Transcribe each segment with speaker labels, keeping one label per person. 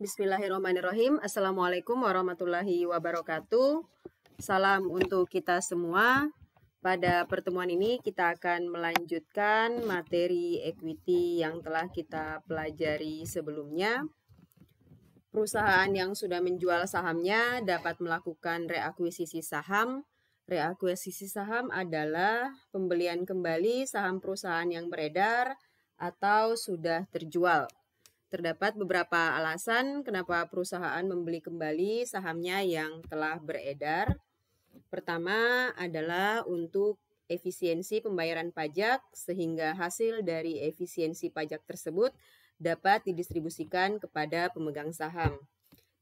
Speaker 1: Bismillahirrahmanirrahim. Assalamualaikum warahmatullahi wabarakatuh. Salam untuk kita semua. Pada pertemuan ini kita akan melanjutkan materi equity yang telah kita pelajari sebelumnya. Perusahaan yang sudah menjual sahamnya dapat melakukan reakuisisi saham. Reakuisisi saham adalah pembelian kembali saham perusahaan yang beredar atau sudah terjual. Terdapat beberapa alasan kenapa perusahaan membeli kembali sahamnya yang telah beredar. Pertama adalah untuk efisiensi pembayaran pajak sehingga hasil dari efisiensi pajak tersebut dapat didistribusikan kepada pemegang saham.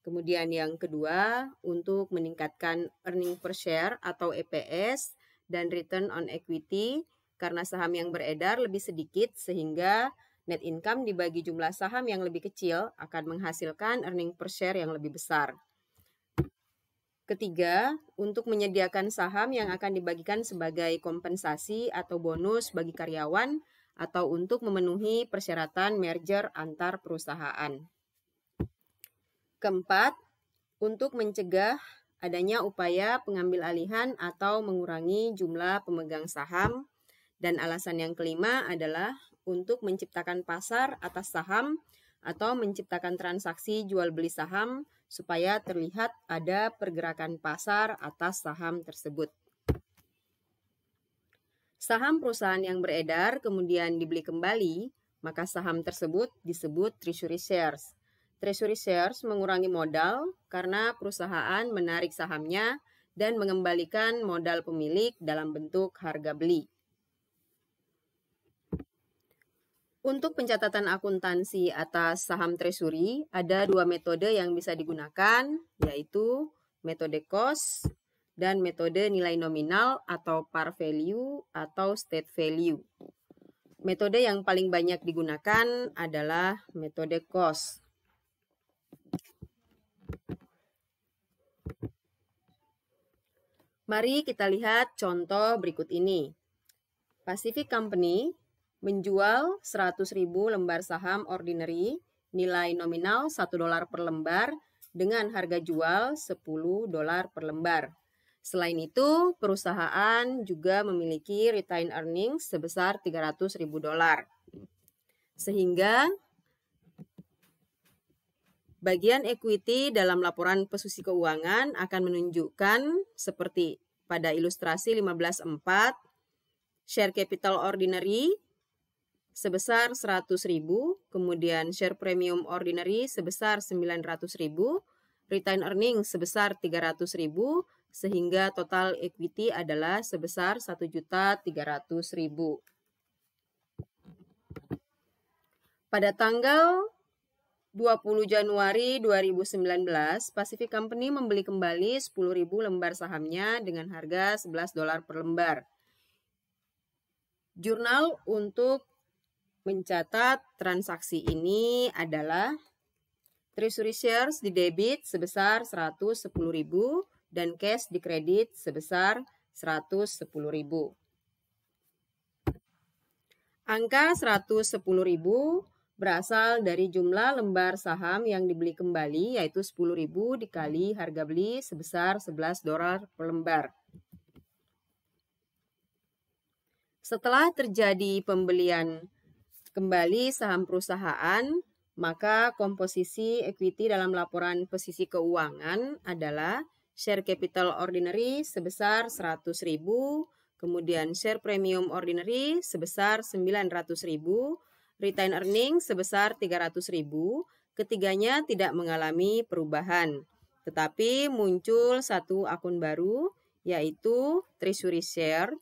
Speaker 1: Kemudian yang kedua, untuk meningkatkan earning per share atau EPS dan return on equity karena saham yang beredar lebih sedikit sehingga Net income dibagi jumlah saham yang lebih kecil akan menghasilkan earning per share yang lebih besar. Ketiga, untuk menyediakan saham yang akan dibagikan sebagai kompensasi atau bonus bagi karyawan atau untuk memenuhi persyaratan merger antar perusahaan. Keempat, untuk mencegah adanya upaya pengambil alihan atau mengurangi jumlah pemegang saham. Dan alasan yang kelima adalah untuk menciptakan pasar atas saham atau menciptakan transaksi jual beli saham supaya terlihat ada pergerakan pasar atas saham tersebut. Saham perusahaan yang beredar kemudian dibeli kembali, maka saham tersebut disebut treasury shares. Treasury shares mengurangi modal karena perusahaan menarik sahamnya dan mengembalikan modal pemilik dalam bentuk harga beli. Untuk pencatatan akuntansi atas saham treasury, ada dua metode yang bisa digunakan, yaitu metode cost dan metode nilai nominal atau par value atau state value. Metode yang paling banyak digunakan adalah metode cost. Mari kita lihat contoh berikut ini. Pacific Company Menjual 100.000 lembar saham ordinary, nilai nominal 1 dolar per lembar dengan harga jual 10 dolar per lembar. Selain itu, perusahaan juga memiliki retained earnings sebesar 300.000 dolar. Sehingga Bagian equity dalam laporan pesusi keuangan akan menunjukkan seperti pada ilustrasi 15.4 share capital ordinary sebesar 100.000, kemudian share premium ordinary sebesar 900.000, retain earning sebesar 300.000 sehingga total equity adalah sebesar 1.300.000. Pada tanggal 20 Januari 2019, Pacific Company membeli kembali 10.000 lembar sahamnya dengan harga 11 dolar per lembar. Jurnal untuk mencatat transaksi ini adalah treasury shares di debit sebesar 110.000 dan cash di kredit sebesar 110.000. Angka 110.000 berasal dari jumlah lembar saham yang dibeli kembali yaitu 10.000 dikali harga beli sebesar 11 dolar per lembar. Setelah terjadi pembelian kembali saham perusahaan, maka komposisi equity dalam laporan posisi keuangan adalah share capital ordinary sebesar 100.000, kemudian share premium ordinary sebesar 900.000, retain earning sebesar 300.000, ketiganya tidak mengalami perubahan. Tetapi muncul satu akun baru yaitu treasury share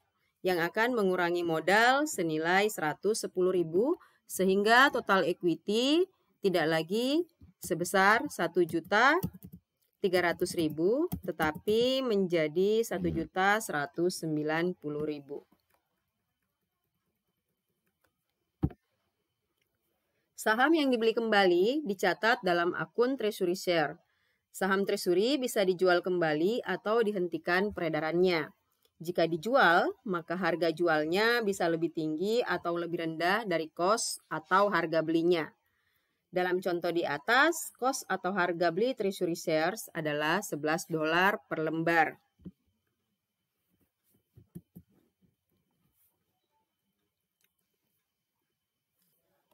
Speaker 1: yang akan mengurangi modal senilai 110.000 sehingga total equity tidak lagi sebesar 1 juta 300.000 tetapi menjadi 1.190.000. Saham yang dibeli kembali dicatat dalam akun treasury share. Saham treasury bisa dijual kembali atau dihentikan peredarannya. Jika dijual, maka harga jualnya bisa lebih tinggi atau lebih rendah dari kos atau harga belinya. Dalam contoh di atas, kos atau harga beli treasury shares adalah 11 dolar per lembar.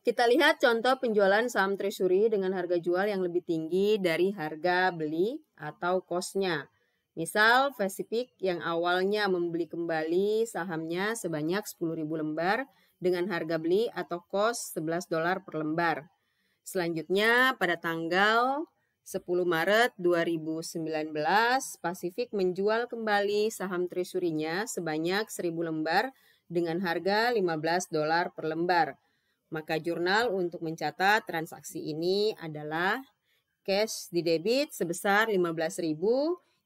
Speaker 1: Kita lihat contoh penjualan saham treasury dengan harga jual yang lebih tinggi dari harga beli atau kosnya. Misal, Pacific yang awalnya membeli kembali sahamnya sebanyak 10.000 lembar dengan harga beli atau kos 11 dolar per lembar. Selanjutnya, pada tanggal 10 Maret 2019, Pacific menjual kembali saham trisurinya sebanyak 1.000 lembar dengan harga 15 dolar per lembar. Maka jurnal untuk mencatat transaksi ini adalah cash di debit sebesar 15.000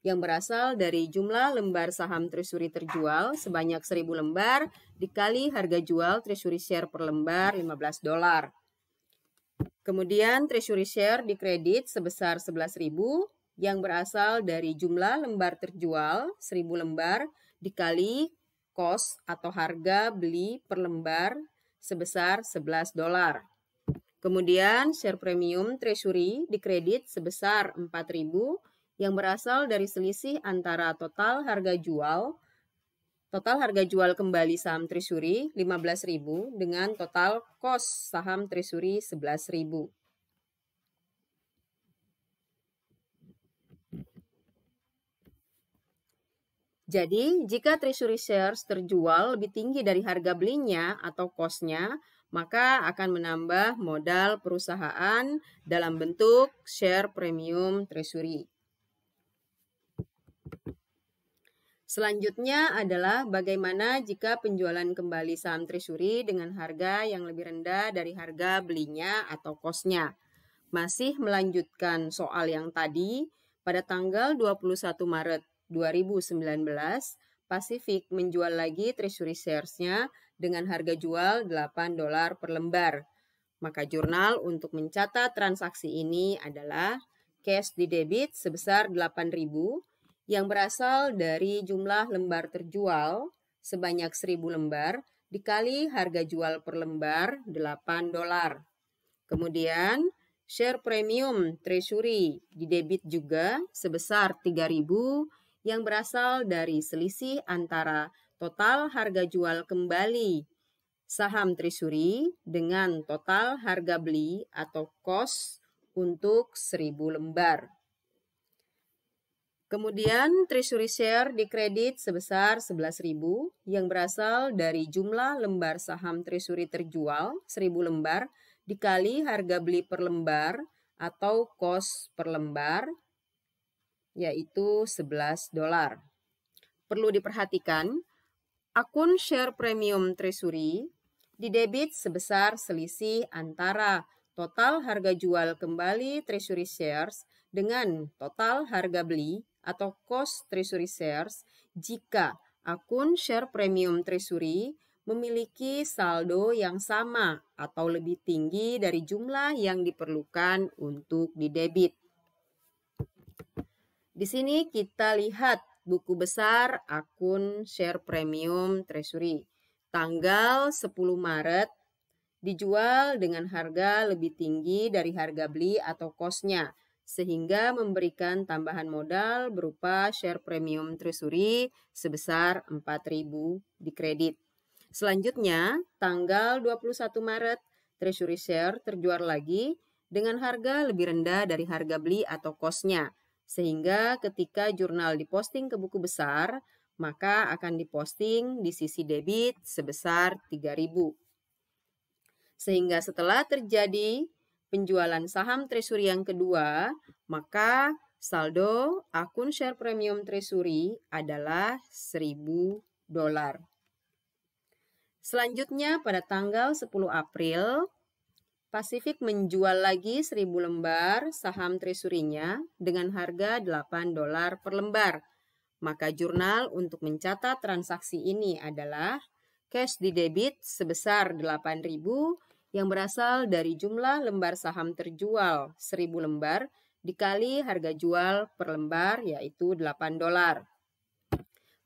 Speaker 1: yang berasal dari jumlah lembar saham treasury terjual sebanyak 1000 lembar dikali harga jual treasury share per lembar 15 dolar. Kemudian treasury share dikredit sebesar 11.000 yang berasal dari jumlah lembar terjual 1000 lembar dikali cost atau harga beli per lembar sebesar 11 dolar. Kemudian share premium treasury dikredit sebesar 4000 yang berasal dari selisih antara total harga jual total harga jual kembali saham Trisuri 15.000 dengan total kos saham Trisuri 11.000. Jadi, jika Trisuri shares terjual lebih tinggi dari harga belinya atau kosnya, maka akan menambah modal perusahaan dalam bentuk share premium Trisuri. Selanjutnya adalah bagaimana jika penjualan kembali saham Treasury dengan harga yang lebih rendah dari harga belinya atau kosnya. Masih melanjutkan soal yang tadi, pada tanggal 21 Maret 2019, Pacific menjual lagi Treasury shares-nya dengan harga jual 8 dolar per lembar. Maka jurnal untuk mencatat transaksi ini adalah cash di debit sebesar 8.000 yang berasal dari jumlah lembar terjual sebanyak 1000 lembar dikali harga jual per lembar 8 dolar. Kemudian share premium treasury didebit juga sebesar 3000 yang berasal dari selisih antara total harga jual kembali saham treasury dengan total harga beli atau cost untuk 1000 lembar. Kemudian treasury share dikredit sebesar 11.000 yang berasal dari jumlah lembar saham treasury terjual 1.000 lembar dikali harga beli per lembar atau cost per lembar yaitu 11 dolar. Perlu diperhatikan, akun share premium treasury didebit sebesar selisih antara total harga jual kembali treasury shares dengan total harga beli atau cost treasury shares jika akun share premium treasury memiliki saldo yang sama atau lebih tinggi dari jumlah yang diperlukan untuk didebit. Di sini kita lihat buku besar akun share premium treasury. Tanggal 10 Maret dijual dengan harga lebih tinggi dari harga beli atau kosnya sehingga memberikan tambahan modal berupa share premium treasury sebesar 4.000 di kredit. Selanjutnya, tanggal 21 Maret, Treasury Share terjual lagi dengan harga lebih rendah dari harga beli atau kosnya, sehingga ketika jurnal diposting ke buku besar, maka akan diposting di sisi debit sebesar 3000. Sehingga setelah terjadi penjualan saham Treasury yang kedua, maka saldo akun share premium Treasury adalah 1000 dolar. Selanjutnya pada tanggal 10 April, Pacific menjual lagi 1000 lembar saham Treasury-nya dengan harga 8 dolar per lembar. Maka jurnal untuk mencatat transaksi ini adalah cash di debit sebesar 8000 yang berasal dari jumlah lembar saham terjual 1000 lembar dikali harga jual per lembar yaitu 8 dolar.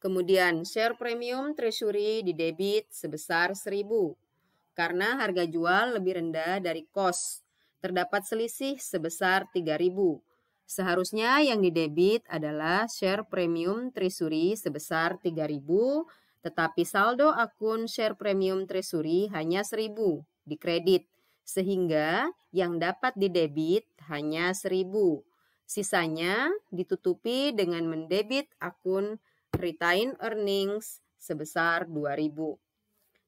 Speaker 1: Kemudian share premium treasury di debit sebesar 1000 karena harga jual lebih rendah dari kos. Terdapat selisih sebesar 3000. Seharusnya yang didebit adalah share premium treasury sebesar 3000, tetapi saldo akun share premium treasury hanya 1000 di kredit, sehingga yang dapat didebit hanya 1000. Sisanya ditutupi dengan mendebit akun retain earnings sebesar 2000.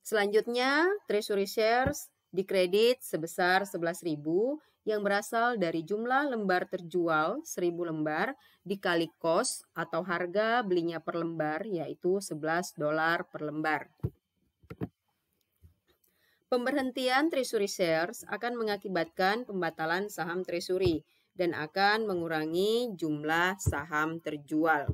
Speaker 1: Selanjutnya, treasury shares dikredit sebesar 11.000 yang berasal dari jumlah lembar terjual 1.000 lembar dikali cost atau harga belinya per lembar yaitu 11 dolar per lembar. Pemberhentian treasury shares akan mengakibatkan pembatalan saham treasury dan akan mengurangi jumlah saham terjual.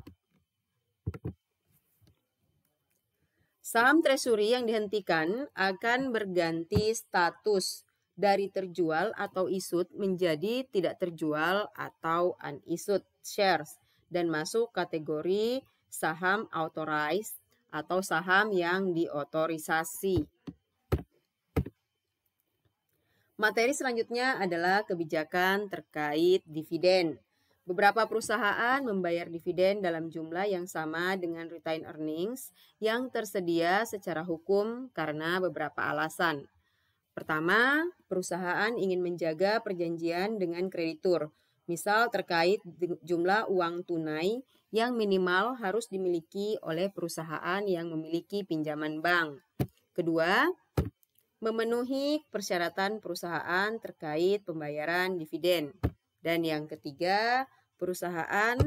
Speaker 1: Saham treasury yang dihentikan akan berganti status dari terjual atau isut menjadi tidak terjual atau unisut shares dan masuk kategori saham authorized atau saham yang diotorisasi. Materi selanjutnya adalah kebijakan terkait dividen. Beberapa perusahaan membayar dividen dalam jumlah yang sama dengan retained earnings yang tersedia secara hukum karena beberapa alasan. Pertama, perusahaan ingin menjaga perjanjian dengan kreditur, misal terkait jumlah uang tunai yang minimal harus dimiliki oleh perusahaan yang memiliki pinjaman bank. Kedua, memenuhi persyaratan perusahaan terkait pembayaran dividen. Dan yang ketiga, perusahaan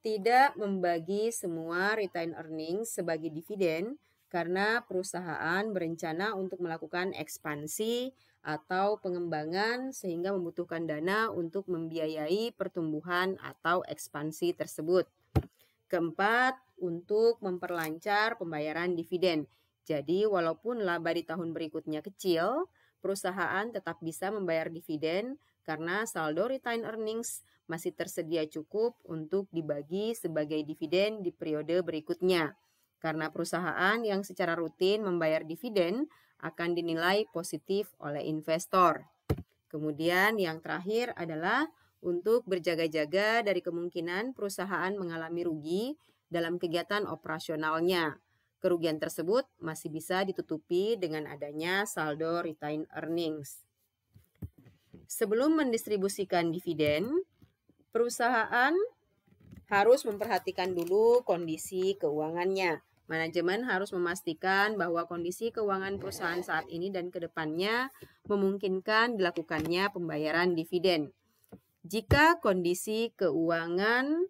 Speaker 1: tidak membagi semua retain earnings sebagai dividen karena perusahaan berencana untuk melakukan ekspansi atau pengembangan sehingga membutuhkan dana untuk membiayai pertumbuhan atau ekspansi tersebut. Keempat, untuk memperlancar pembayaran dividen. Jadi, walaupun laba di tahun berikutnya kecil, perusahaan tetap bisa membayar dividen karena saldo retain earnings masih tersedia cukup untuk dibagi sebagai dividen di periode berikutnya. Karena perusahaan yang secara rutin membayar dividen akan dinilai positif oleh investor. Kemudian yang terakhir adalah untuk berjaga-jaga dari kemungkinan perusahaan mengalami rugi dalam kegiatan operasionalnya. Kerugian tersebut masih bisa ditutupi dengan adanya saldo retained earnings. Sebelum mendistribusikan dividen, perusahaan harus memperhatikan dulu kondisi keuangannya. Manajemen harus memastikan bahwa kondisi keuangan perusahaan saat ini dan ke depannya memungkinkan dilakukannya pembayaran dividen. Jika kondisi keuangan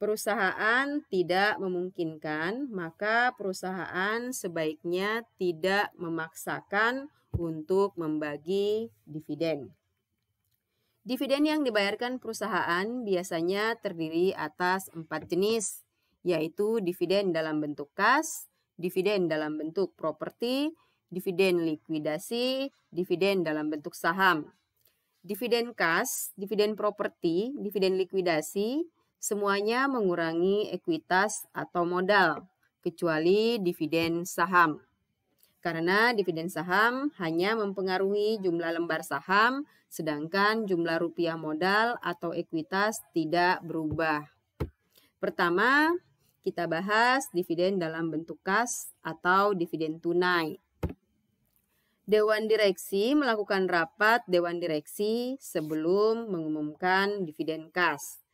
Speaker 1: perusahaan tidak memungkinkan, maka perusahaan sebaiknya tidak memaksakan untuk membagi dividen. Dividen yang dibayarkan perusahaan biasanya terdiri atas empat jenis, yaitu dividen dalam bentuk kas, dividen dalam bentuk properti, dividen likuidasi, dividen dalam bentuk saham. Dividen kas, dividen properti, dividen likuidasi, Semuanya mengurangi ekuitas atau modal, kecuali dividen saham. Karena dividen saham hanya mempengaruhi jumlah lembar saham, sedangkan jumlah rupiah modal atau ekuitas tidak berubah. Pertama, kita bahas dividen dalam bentuk kas atau dividen tunai. Dewan Direksi melakukan rapat Dewan Direksi sebelum mengumumkan dividen kas.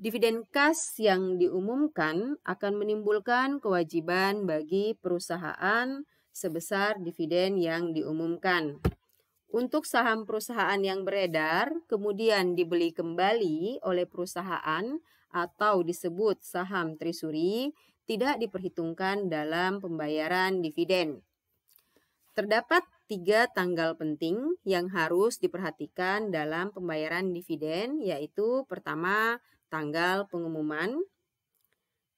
Speaker 1: Dividen kas yang diumumkan akan menimbulkan kewajiban bagi perusahaan sebesar dividen yang diumumkan. Untuk saham perusahaan yang beredar, kemudian dibeli kembali oleh perusahaan atau disebut saham trisuri, tidak diperhitungkan dalam pembayaran dividen. Terdapat tiga tanggal penting yang harus diperhatikan dalam pembayaran dividen, yaitu pertama, tanggal pengumuman.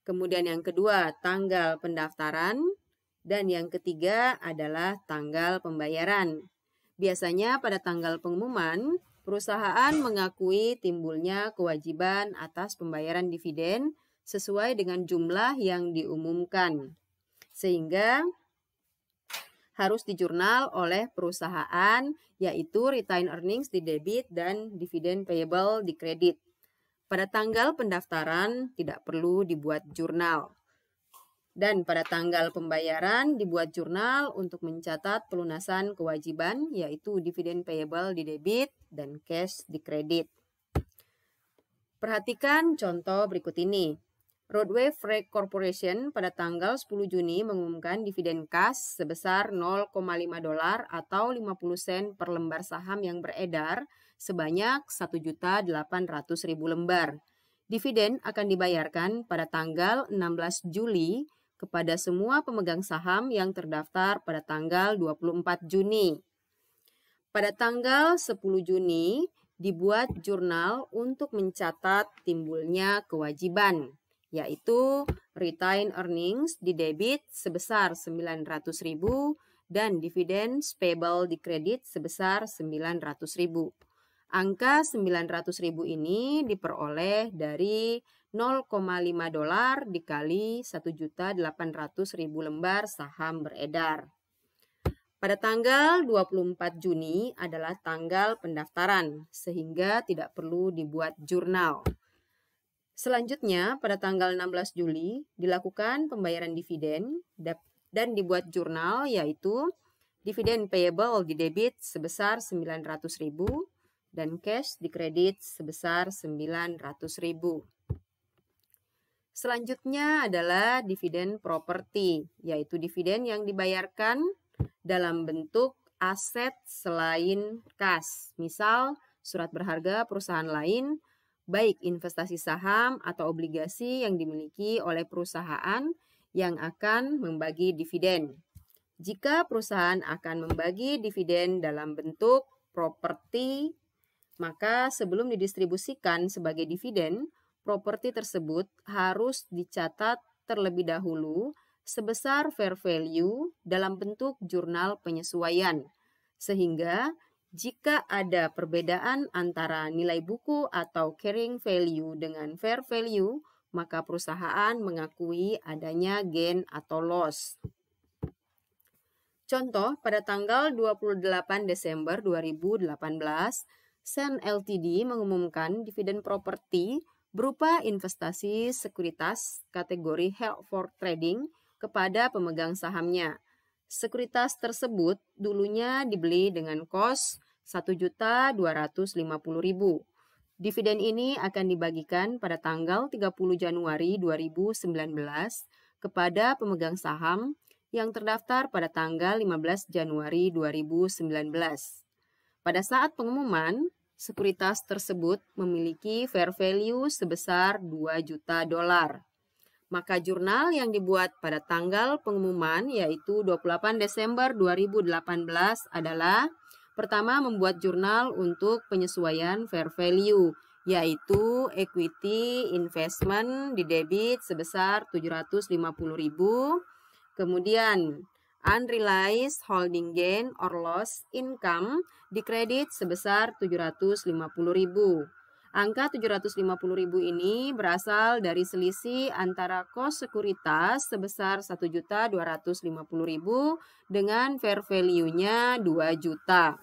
Speaker 1: Kemudian yang kedua, tanggal pendaftaran. Dan yang ketiga adalah tanggal pembayaran. Biasanya pada tanggal pengumuman, perusahaan mengakui timbulnya kewajiban atas pembayaran dividen sesuai dengan jumlah yang diumumkan. Sehingga harus dijurnal oleh perusahaan yaitu retained earnings di debit dan dividen payable di kredit. Pada tanggal pendaftaran tidak perlu dibuat jurnal. Dan pada tanggal pembayaran dibuat jurnal untuk mencatat pelunasan kewajiban yaitu dividen payable di debit dan cash di kredit. Perhatikan contoh berikut ini. Roadway Freight Corporation pada tanggal 10 Juni mengumumkan dividen kas sebesar 0,5 dolar atau 50 sen per lembar saham yang beredar sebanyak 1.800.000 lembar. Dividen akan dibayarkan pada tanggal 16 Juli kepada semua pemegang saham yang terdaftar pada tanggal 24 Juni. Pada tanggal 10 Juni dibuat jurnal untuk mencatat timbulnya kewajiban, yaitu retained earnings di debit sebesar 900.000 dan dividen payable di kredit sebesar 900.000. Angka ribu ini diperoleh dari 0,5 dolar dikali 1.800.000 lembar saham beredar. Pada tanggal 24 Juni adalah tanggal pendaftaran, sehingga tidak perlu dibuat jurnal. Selanjutnya, pada tanggal 16 Juli dilakukan pembayaran dividen dan dibuat jurnal yaitu dividen payable di debit sebesar 900.000 dan cash dikredit sebesar 900.000. Selanjutnya adalah dividen properti, yaitu dividen yang dibayarkan dalam bentuk aset selain kas. Misal, surat berharga perusahaan lain, baik investasi saham atau obligasi yang dimiliki oleh perusahaan yang akan membagi dividen. Jika perusahaan akan membagi dividen dalam bentuk properti maka sebelum didistribusikan sebagai dividen, properti tersebut harus dicatat terlebih dahulu sebesar fair value dalam bentuk jurnal penyesuaian. Sehingga jika ada perbedaan antara nilai buku atau carrying value dengan fair value, maka perusahaan mengakui adanya gain atau loss. Contoh, pada tanggal 28 Desember 2018, Sen LTD mengumumkan dividen properti berupa investasi sekuritas kategori held for trading kepada pemegang sahamnya. Sekuritas tersebut dulunya dibeli dengan kos Rp1.250.000. Dividen ini akan dibagikan pada tanggal 30 Januari 2019 kepada pemegang saham yang terdaftar pada tanggal 15 Januari 2019. Pada saat pengumuman, sekuritas tersebut memiliki fair value sebesar 2 juta dolar. Maka jurnal yang dibuat pada tanggal pengumuman yaitu 28 Desember 2018 adalah pertama membuat jurnal untuk penyesuaian fair value yaitu equity investment di debit sebesar 750.000 Kemudian unrealized holding gain or loss income dikredit sebesar 750.000. Angka 750.000 ini berasal dari selisih antara kos sekuritas sebesar 1.250.000 dengan fair value-nya 2 juta.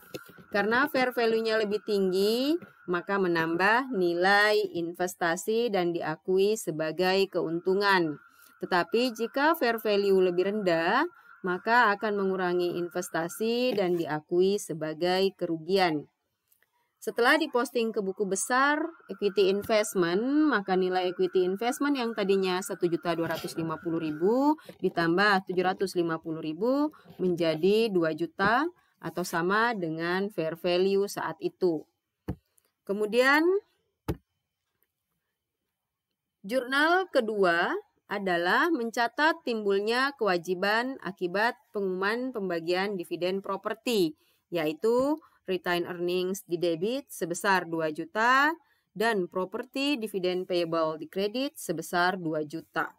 Speaker 1: Karena fair value-nya lebih tinggi, maka menambah nilai investasi dan diakui sebagai keuntungan. Tetapi jika fair value lebih rendah, maka akan mengurangi investasi dan diakui sebagai kerugian. Setelah diposting ke buku besar equity investment, maka nilai equity investment yang tadinya 1.250.000 ditambah 750.000 menjadi 2 juta atau sama dengan fair value saat itu. Kemudian jurnal kedua adalah mencatat timbulnya kewajiban akibat pengumuman pembagian dividen properti, yaitu retained earnings di debit sebesar 2 juta dan properti dividen payable di kredit sebesar 2 juta.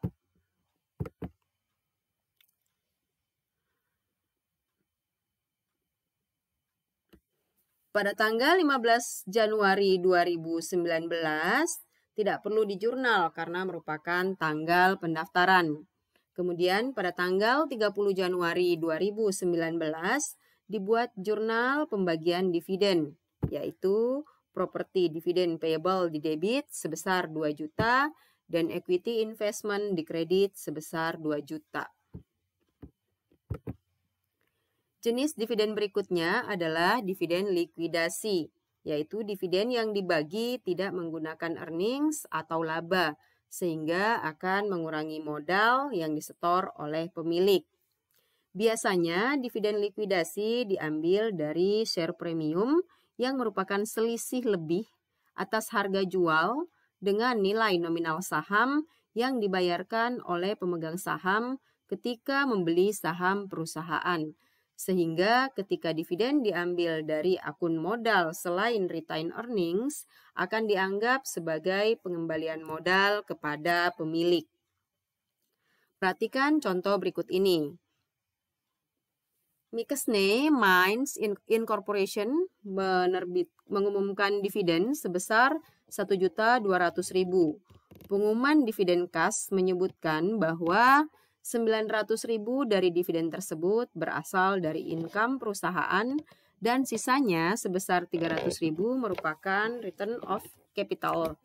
Speaker 1: Pada tanggal 15 Januari 2019, tidak perlu di jurnal karena merupakan tanggal pendaftaran. Kemudian pada tanggal 30 Januari 2019 dibuat jurnal pembagian dividen yaitu properti dividen payable di debit sebesar 2 juta dan equity investment di kredit sebesar 2 juta. Jenis dividen berikutnya adalah dividen likuidasi yaitu dividen yang dibagi tidak menggunakan earnings atau laba, sehingga akan mengurangi modal yang disetor oleh pemilik. Biasanya dividen likuidasi diambil dari share premium yang merupakan selisih lebih atas harga jual dengan nilai nominal saham yang dibayarkan oleh pemegang saham ketika membeli saham perusahaan sehingga ketika dividen diambil dari akun modal selain retained earnings, akan dianggap sebagai pengembalian modal kepada pemilik. Perhatikan contoh berikut ini. Mikesne Mines Incorporation menerbit mengumumkan dividen sebesar 1.200.000. Pengumuman dividen kas menyebutkan bahwa 900.000 dari dividen tersebut berasal dari income perusahaan dan sisanya sebesar 300.000 merupakan return of capital.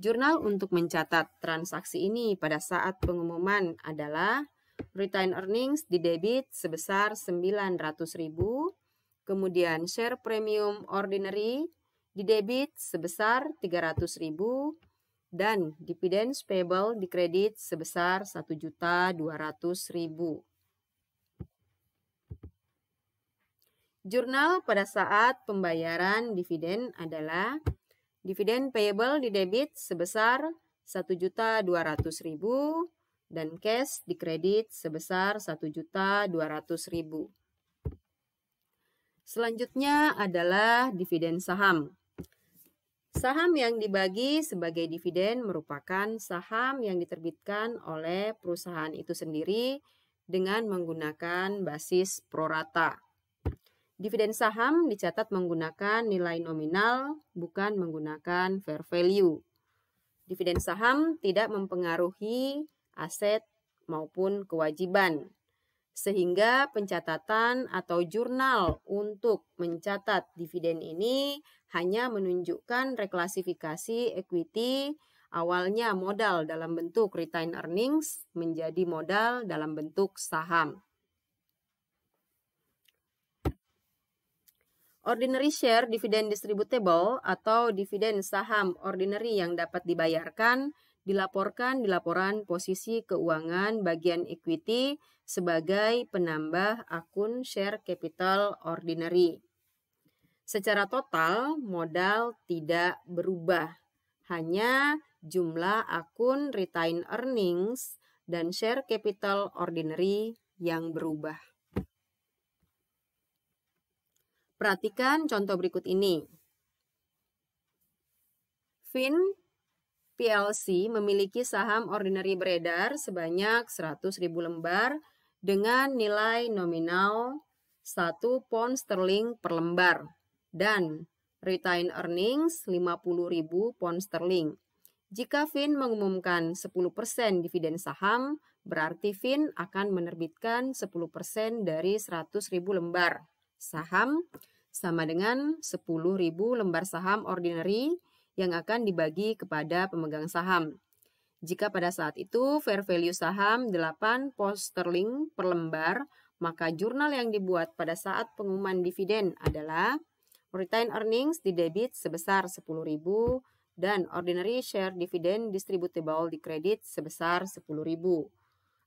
Speaker 1: Jurnal untuk mencatat transaksi ini pada saat pengumuman adalah return earnings di debit sebesar 900.000, kemudian share premium ordinary di debit sebesar 300.000 dan dividends payable dikredit sebesar 1.200.000. Jurnal pada saat pembayaran dividen adalah dividen payable di debit sebesar 1.200.000 dan cash dikredit sebesar 1.200.000. Selanjutnya adalah dividen saham. Saham yang dibagi sebagai dividen merupakan saham yang diterbitkan oleh perusahaan itu sendiri dengan menggunakan basis prorata. Dividen saham dicatat menggunakan nilai nominal, bukan menggunakan fair value. Dividen saham tidak mempengaruhi aset maupun kewajiban sehingga pencatatan atau jurnal untuk mencatat dividen ini hanya menunjukkan reklasifikasi equity awalnya modal dalam bentuk retain earnings menjadi modal dalam bentuk saham. Ordinary share dividend distributable atau dividen saham ordinary yang dapat dibayarkan dilaporkan di laporan posisi keuangan bagian equity sebagai penambah akun share capital ordinary. Secara total, modal tidak berubah, hanya jumlah akun retain earnings dan share capital ordinary yang berubah. Perhatikan contoh berikut ini. Fin PLC memiliki saham ordinary beredar sebanyak 100.000 lembar dengan nilai nominal 1 pound sterling per lembar dan retained earnings 50.000 pound sterling. Jika Fin mengumumkan 10% dividen saham, berarti Fin akan menerbitkan 10% dari 100.000 lembar saham sama dengan 10.000 lembar saham ordinary yang akan dibagi kepada pemegang saham. Jika pada saat itu fair value saham 8 pos sterling per lembar, maka jurnal yang dibuat pada saat pengumuman dividen adalah retained earnings di debit sebesar 10.000 dan ordinary share dividend distributable di kredit sebesar 10.000.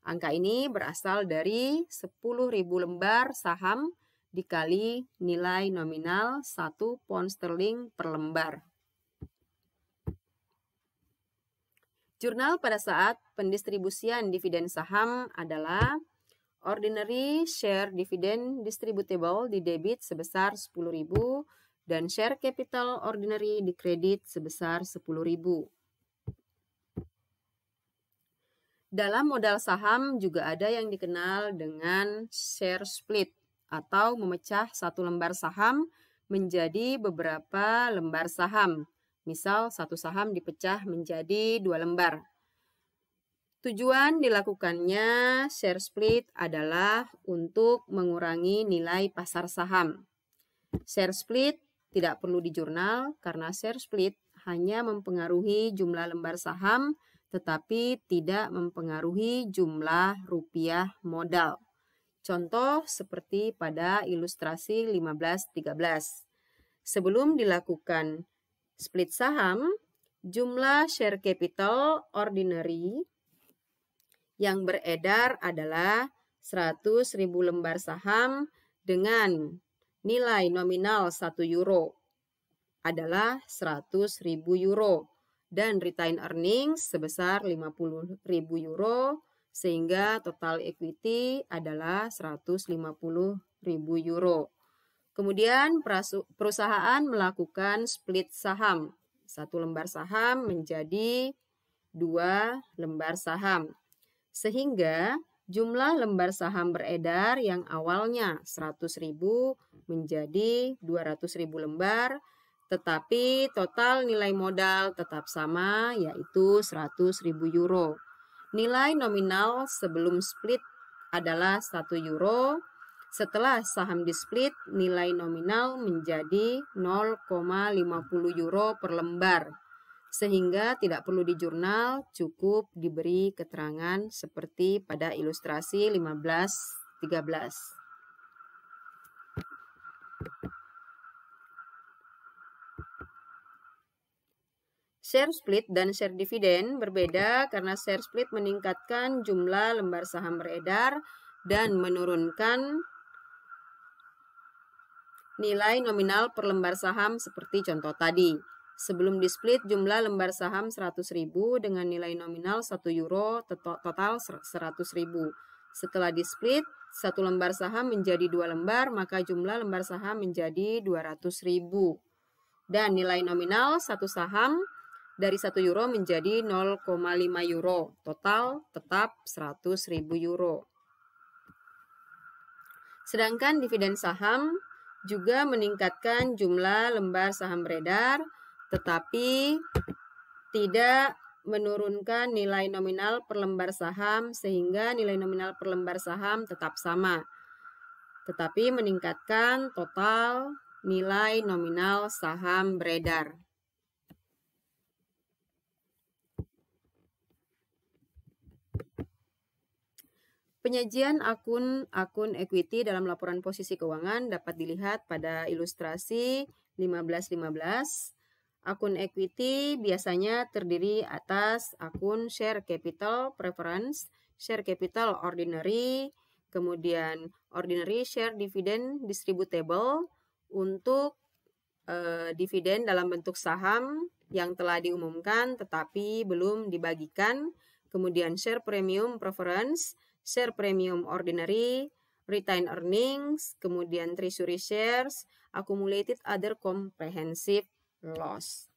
Speaker 1: Angka ini berasal dari 10.000 lembar saham dikali nilai nominal 1 pound sterling per lembar. Jurnal pada saat pendistribusian dividen saham adalah ordinary share dividend distributable di debit sebesar 10.000 dan share capital ordinary di kredit sebesar 10.000. Dalam modal saham juga ada yang dikenal dengan share split atau memecah satu lembar saham menjadi beberapa lembar saham Misal satu saham dipecah menjadi dua lembar. Tujuan dilakukannya share split adalah untuk mengurangi nilai pasar saham. Share split tidak perlu di jurnal karena share split hanya mempengaruhi jumlah lembar saham tetapi tidak mempengaruhi jumlah rupiah modal. Contoh seperti pada ilustrasi 15-13. Sebelum dilakukan split saham, jumlah share capital ordinary yang beredar adalah 100.000 lembar saham dengan nilai nominal 1 euro adalah 100.000 euro dan retain earnings sebesar 50.000 euro sehingga total equity adalah 150.000 euro. Kemudian perusahaan melakukan split saham. Satu lembar saham menjadi dua lembar saham. Sehingga jumlah lembar saham beredar yang awalnya 100.000 menjadi 200.000 lembar, tetapi total nilai modal tetap sama yaitu 100.000 euro. Nilai nominal sebelum split adalah 1 euro, setelah saham di split, nilai nominal menjadi 0,50 euro per lembar. Sehingga tidak perlu di jurnal, cukup diberi keterangan seperti pada ilustrasi 15-13. Share split dan share dividen berbeda karena share split meningkatkan jumlah lembar saham beredar dan menurunkan nilai nominal per lembar saham seperti contoh tadi. Sebelum di-split, jumlah lembar saham 100.000 dengan nilai nominal 1 euro total 100.000. Setelah di-split, satu lembar saham menjadi dua lembar, maka jumlah lembar saham menjadi 200.000. Dan nilai nominal satu saham dari 1 euro menjadi 0,5 euro, total tetap 100.000 euro. Sedangkan dividen saham juga meningkatkan jumlah lembar saham beredar, tetapi tidak menurunkan nilai nominal per lembar saham sehingga nilai nominal per lembar saham tetap sama. Tetapi meningkatkan total nilai nominal saham beredar. Penyajian akun-akun equity dalam laporan posisi keuangan dapat dilihat pada ilustrasi 1515. Akun equity biasanya terdiri atas akun share capital preference, share capital ordinary, kemudian ordinary share dividend distributable untuk eh, dividen dalam bentuk saham yang telah diumumkan tetapi belum dibagikan, kemudian share premium preference share premium ordinary, retained earnings, kemudian treasury shares, accumulated other comprehensive loss.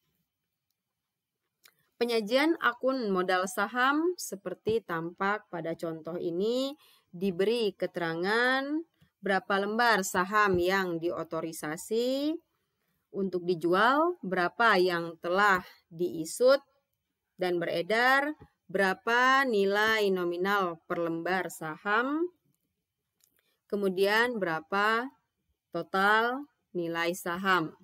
Speaker 1: Penyajian akun modal saham seperti tampak pada contoh ini diberi keterangan berapa lembar saham yang diotorisasi untuk dijual, berapa yang telah diisut dan beredar, berapa nilai nominal per lembar saham, kemudian berapa total nilai saham.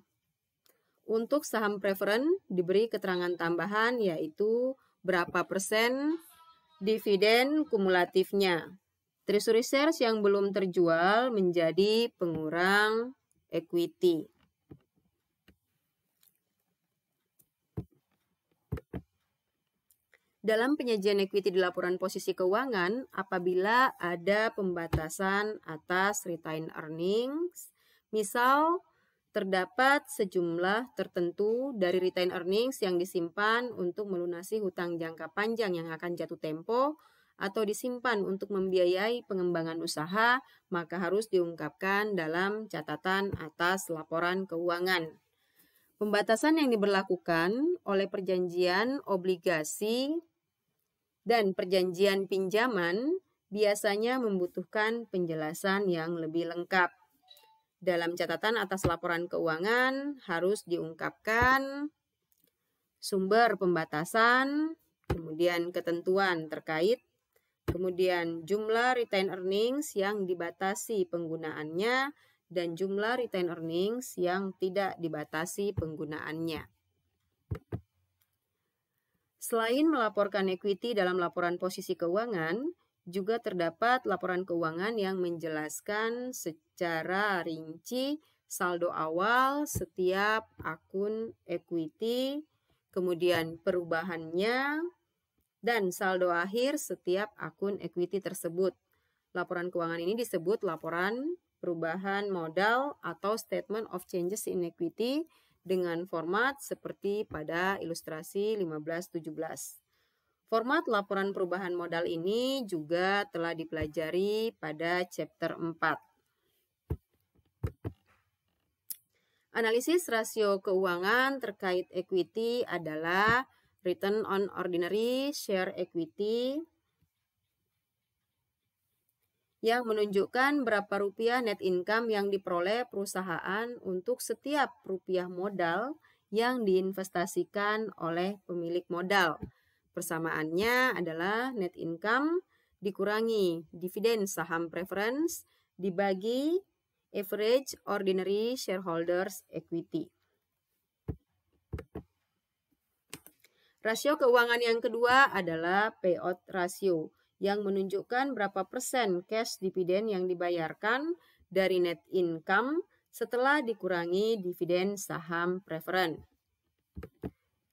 Speaker 1: Untuk saham preferen diberi keterangan tambahan yaitu berapa persen dividen kumulatifnya. Treasury shares yang belum terjual menjadi pengurang equity. dalam penyajian equity di laporan posisi keuangan apabila ada pembatasan atas retain earnings, misal terdapat sejumlah tertentu dari retain earnings yang disimpan untuk melunasi hutang jangka panjang yang akan jatuh tempo atau disimpan untuk membiayai pengembangan usaha, maka harus diungkapkan dalam catatan atas laporan keuangan. Pembatasan yang diberlakukan oleh perjanjian obligasi dan perjanjian pinjaman biasanya membutuhkan penjelasan yang lebih lengkap. Dalam catatan atas laporan keuangan harus diungkapkan sumber pembatasan, kemudian ketentuan terkait, kemudian jumlah retained earnings yang dibatasi penggunaannya, dan jumlah retained earnings yang tidak dibatasi penggunaannya. Selain melaporkan equity dalam laporan posisi keuangan, juga terdapat laporan keuangan yang menjelaskan secara rinci saldo awal setiap akun equity, kemudian perubahannya, dan saldo akhir setiap akun equity tersebut. Laporan keuangan ini disebut laporan perubahan modal atau statement of changes in equity dengan format seperti pada ilustrasi 15-17. Format laporan perubahan modal ini juga telah dipelajari pada chapter 4. Analisis rasio keuangan terkait equity adalah return on ordinary share equity, yang menunjukkan berapa rupiah net income yang diperoleh perusahaan untuk setiap rupiah modal yang diinvestasikan oleh pemilik modal. Persamaannya adalah net income dikurangi dividen saham preference dibagi average ordinary shareholders equity. Rasio keuangan yang kedua adalah payout ratio yang menunjukkan berapa persen cash dividen yang dibayarkan dari net income setelah dikurangi dividen saham preferen.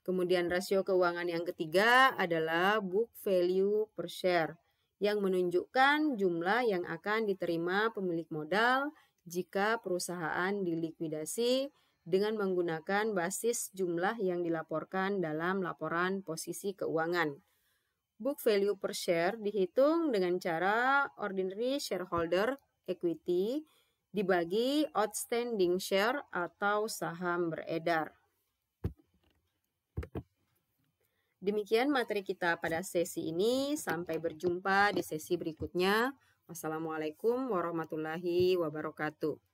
Speaker 1: Kemudian rasio keuangan yang ketiga adalah book value per share yang menunjukkan jumlah yang akan diterima pemilik modal jika perusahaan dilikuidasi dengan menggunakan basis jumlah yang dilaporkan dalam laporan posisi keuangan book value per share dihitung dengan cara ordinary shareholder equity dibagi outstanding share atau saham beredar. Demikian materi kita pada sesi ini. Sampai berjumpa di sesi berikutnya. Wassalamualaikum warahmatullahi wabarakatuh.